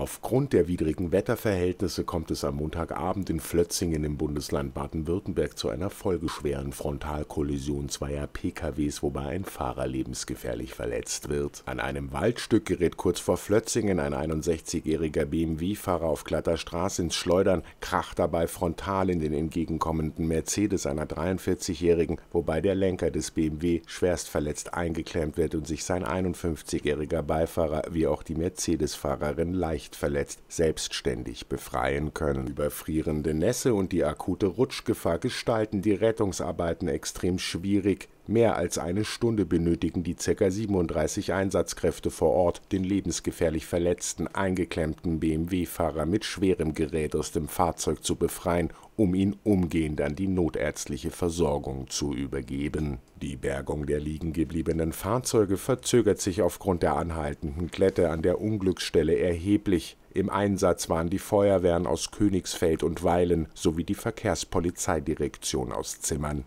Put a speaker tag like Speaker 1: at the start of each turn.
Speaker 1: Aufgrund der widrigen Wetterverhältnisse kommt es am Montagabend in Flötzingen im Bundesland Baden-Württemberg zu einer folgeschweren Frontalkollision zweier PKWs, wobei ein Fahrer lebensgefährlich verletzt wird. An einem Waldstück gerät kurz vor Flötzingen ein 61-jähriger BMW-Fahrer auf glatter Straße ins Schleudern, kracht dabei frontal in den entgegenkommenden Mercedes einer 43-jährigen, wobei der Lenker des BMW schwerst verletzt eingeklemmt wird und sich sein 51-jähriger Beifahrer wie auch die Mercedes-Fahrerin leicht leicht verletzt selbstständig befreien können. Überfrierende Nässe und die akute Rutschgefahr gestalten die Rettungsarbeiten extrem schwierig. Mehr als eine Stunde benötigen die ca. 37 Einsatzkräfte vor Ort, den lebensgefährlich verletzten, eingeklemmten BMW-Fahrer mit schwerem Gerät aus dem Fahrzeug zu befreien, um ihn umgehend an die notärztliche Versorgung zu übergeben. Die Bergung der liegen gebliebenen Fahrzeuge verzögert sich aufgrund der anhaltenden Klette an der Unglücksstelle erheblich. Im Einsatz waren die Feuerwehren aus Königsfeld und Weilen sowie die Verkehrspolizeidirektion aus Zimmern.